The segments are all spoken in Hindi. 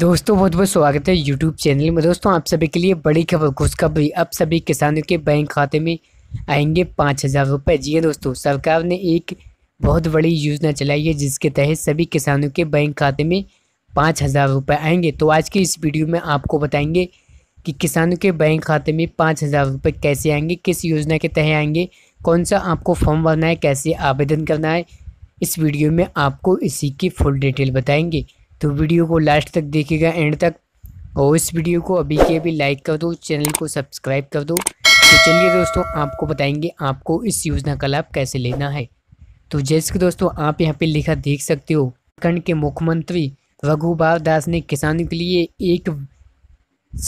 दोस्तों बहुत बहुत स्वागत है यूट्यूब चैनल में दोस्तों आप सभी के लिए बड़ी खबर खुशखबरी अब सभी किसानों के बैंक खाते में आएंगे पाँच हज़ार रुपये जी हाँ दोस्तों सरकार ने एक बहुत बड़ी योजना चलाई है जिसके तहत सभी किसानों के बैंक खाते में पाँच हज़ार रुपये आएंगे तो आज के इस वीडियो में आपको बताएंगे कि किसानों के बैंक खाते में पाँच हज़ार रुपये कैसे आएंगे किस योजना के तहत आएंगे कौन सा आपको फॉर्म भरना है कैसे आवेदन करना है इस वीडियो में आपको इसी की फुल डिटेल बताएंगे तो वीडियो को लास्ट तक देखिएगा एंड तक और इस वीडियो को अभी के अभी लाइक कर दो चैनल को सब्सक्राइब कर दो तो चलिए दोस्तों आपको बताएंगे आपको इस योजना का लाभ कैसे लेना है तो जैसे कि दोस्तों आप यहाँ पे लिखा देख सकते हो उत्तराखंड के मुख्यमंत्री रघुबार दास ने किसानों के लिए एक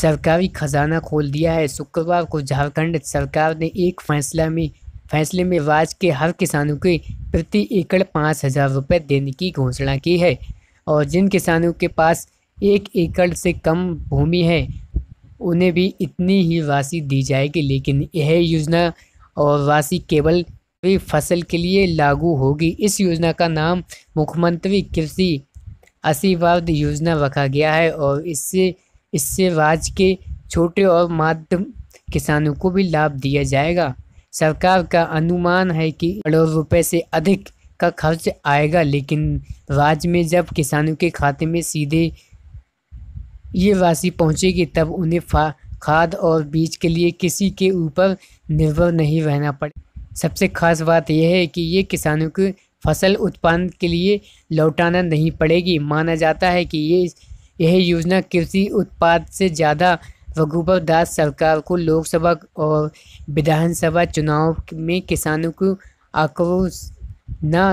सरकारी खजाना खोल दिया है शुक्रवार को झारखंड सरकार ने एक फैसला में फैसले में राज्य के हर किसानों के प्रति एकड़ पाँच हज़ार रुपये देने की घोषणा की है और जिन किसानों के पास एक एकड़ से कम भूमि है उन्हें भी इतनी ही राशि दी जाएगी लेकिन यह योजना और राशि केवल फसल के लिए लागू होगी इस योजना का नाम मुख्यमंत्री कृषि आशीर्वाद योजना रखा गया है और इससे इससे राज्य के छोटे और माध्यम किसानों को भी लाभ दिया जाएगा सरकार का अनुमान है कि करोड़ रुपए से अधिक का खर्च आएगा लेकिन राज्य में जब किसानों के खाते में सीधे ये राशि पहुंचेगी तब उन्हें खाद और बीज के लिए किसी के ऊपर निर्भर नहीं रहना पड़े सबसे खास बात यह है कि ये किसानों को फसल उत्पादन के लिए लौटाना नहीं पड़ेगी माना जाता है कि ये यह योजना कृषि उत्पाद से ज़्यादा रघुबर दास सरकार को लोकसभा और विधानसभा चुनाव में किसानों को आक्रोश ना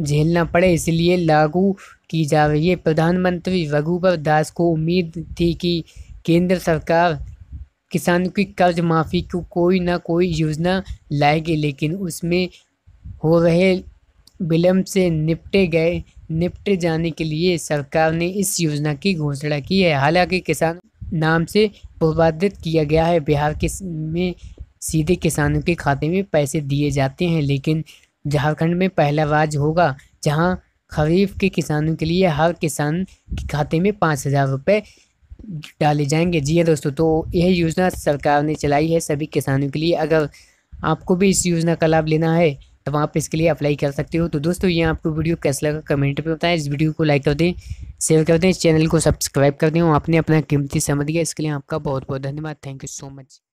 झेलना पड़े इसलिए लागू की जा रही है प्रधानमंत्री रघुबर दास को उम्मीद थी कि केंद्र सरकार किसानों की कर्ज माफ़ी को कोई ना कोई योजना लाएगी लेकिन उसमें हो रहे विलम्ब से निपटे गए निपटे जाने के लिए सरकार ने इस योजना की घोषणा की है हालांकि किसान नाम से प्रबाधित किया गया है बिहार के में सीधे किसानों के खाते में पैसे दिए जाते हैं लेकिन झारखंड में पहला राज्य होगा जहां खरीफ के किसानों के लिए हर किसान के खाते में पाँच हज़ार रुपये डाले जाएंगे जी हाँ दोस्तों तो यह योजना सरकार ने चलाई है सभी किसानों के लिए अगर आपको भी इस योजना का लाभ लेना है तब आप इसके लिए अप्लाई कर सकते हो तो दोस्तों ये आपको वीडियो कैसा लगा कमेंट में बताएं इस वीडियो को लाइक कर दें शेयर कर दें चैनल को सब्सक्राइब कर दें आपने अपना कीमती समझ दिया इसके लिए आपका बहुत बहुत धन्यवाद थैंक यू सो मच